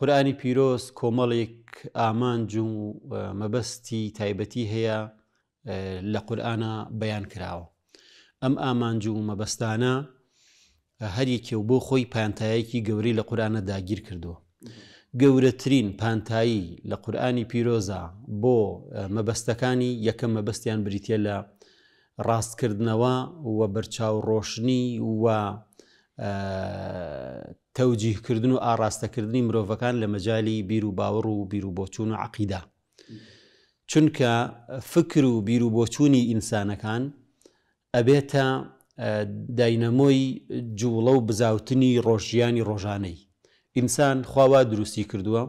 قورانی پیرۆست کۆمەڵێک ئامانج و مەبەستی تایبەتی هەیە لە قورآە بەیان کراوە ئەم ئامانج و مەبەستانە هەریەکی و بۆ خۆی پانتایەکی گەوری لە قورآە داگیر کردووە گەورەترین پانتایی لە قورآانی پیرۆزە بۆ مەبەستەکانی یەکەم مەبەستیان بریتە لە ڕاستکردنەوە و بەرچاو ڕۆشنی و تەوجیهکردن و ئاراستەکردنی مرۆڤەکان لە مەجای بیر و باوەڕ و بیر و بۆچوون و عقیدا چونکە فکر و بیر و بۆچوونی ئینسانەکان ئەبێتە داینەمۆی جوڵە و بزاوتنی ڕۆژیانی ڕۆژانەی ئینسان خواوا دروستی کردووە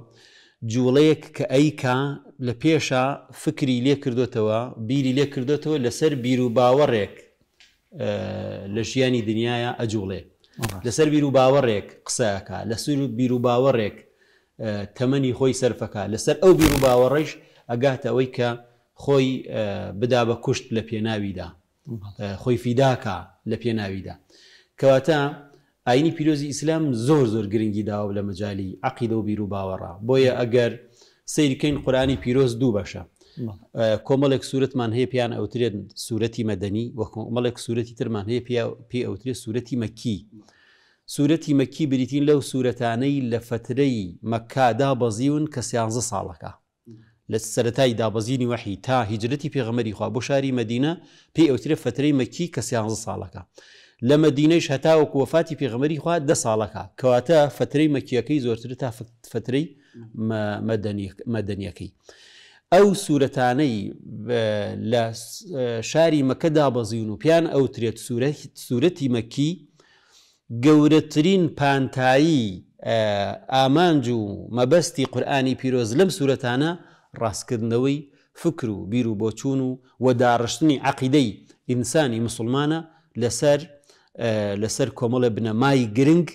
جوڵەیەک کە ئەیکا لە پێشە فکری لێ کردوتەوە بیری لێ کردوتەوە لەسەر بیر و باوەڕێک لە ژیانی دنیاە ئەجوڵێ لەسەر بیر و باوەڕێک قسەکە لەسەر و بیر و باوەڕێک تەمەنی خۆی سەرفەکە لەسەر ئەو بیر و باوەڕێش ئەگاتەوەی کە خۆی بدا بە کوشت لە پێناویدا خۆی فیداکە لە پێناویدا کەواتە ئاینی پیرۆزی ئیسلام زۆر زۆر گرنگی داوە لە مەجای عقیدە و بیر و باوەڕە بۆیە ئەگەر سیرکەین قورانی پیرۆز دوو بەشە کۆمەڵێک سوورەتمان هەیە پیان ئەوترێت سوورەتی مەدەنی وە کۆمەڵێک سوورەتی ترمان هەیە پێ ئەوترێت سوورەتی مەکی. سوورەتی مەکی بریتین لەو سوورەتانەی لە فترەی مەکادا بەزیون کە سیانزە ساڵەکە. لە سەتای دابەزیینی وەحی تا هیجرەتی پێغەمەری خوا بۆ شاری مدینە پێی ئەوترە فترەی مەکی کە سیانزە ساڵەکە. لە مدینەی شتاوەکو وفاتی پێغمەری خوا دە ساڵەکە کەواتە فترەی مەکیەکەی زۆرتر تا فترەی مەدەنیەکەی. ئەو سوورەتانەی لە شاری مەکەدا بەزیون و پیان ئەو ترێت سوورەتی مەکی گەورەترین پانتایی ئامانج و مەبەستی قورآانی پیرۆز لەم سوورەتانە ڕاستکردنەوەی فکر و بیر و بۆچوون و وەداڕشتنی عقیدەی ئینسانی مسلمانە لەسەر لەسەر کۆمەڵە بنەمای گرنگ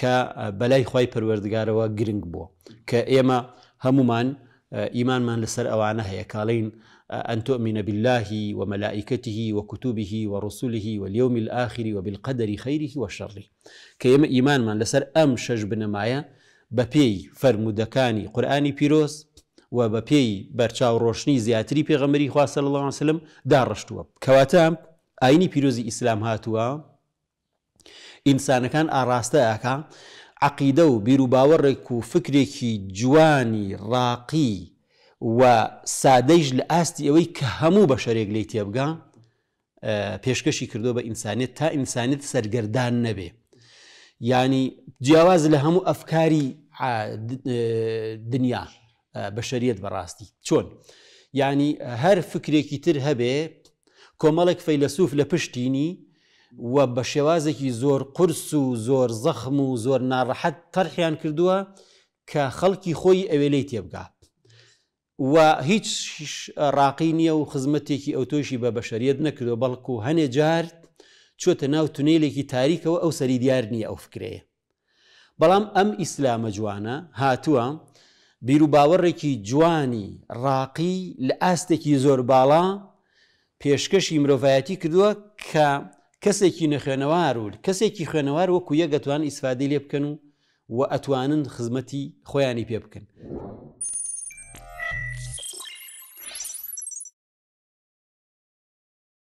کە بەلای خی پەروەردگارەوە گرنگ بووە کە ئێمە هەمومان إيمان من لسر أوانا يكالين أن تؤمن بالله وملائكته وكتبه ورسله واليوم الآخر وبالقدر خيره وشره كيما إيمان من لسر أم شجبنا معايا ببي فرمودكاني قرآني بيروس و بپی برچاو روشنی زیاتری پیغمبری خواه صلی الله علیه وسلم دارشتوه کواتا آینی پیروزی اسلام هاتوا ئینسانەکان ئاراستە ئاکا عقیدە و بیرروباوەڕێک و فکرێکی جوانی ڕاقی و سادەیش لە ئاستی ئەوەی کە هەموو بە شەرێک لی تێبگا پێشکەشی کردو بە ئینسانێت تا ئینسانێت سەرگردان نەبێ ینی جیاواز لە هەموو ئەفکاری دنیا بە شەریت بەڕاستی چۆن ینی هەر فکرێکی تر هەبێ کۆمەڵێک فەیلسوف لە پشتینی و بە شێوازێکی زۆر قرس و زۆر زەخم و زۆر ناڕەحەت تەرحیان کردووە کە خەڵکی خۆی ئەوێلەی تێبگات و هیچ ڕاقی نییە و خزمەتێکی ئەو تۆشی بە بەشەریت نەکردو بەڵکو و هەنێ جار چۆتە ناو تونێلێکی تاریکەوە ئەو سەری دیار نییە ئەو فکرەیە بەڵام ئەم ئیسلامە جوانە هاتووە بیرروباوەڕێکی جوانی ڕاقی لە ئاستێکی زۆر باڵا پێشکەشی مرۆڤایەتی کردووە کە کەسێکی نەخێنەوار و کەسێکی خوێنەوار وەکو یەکەتوان ئیسفادی لێ بکەن و و ئەتوانن خزمەتی خۆیانی پێ بکەن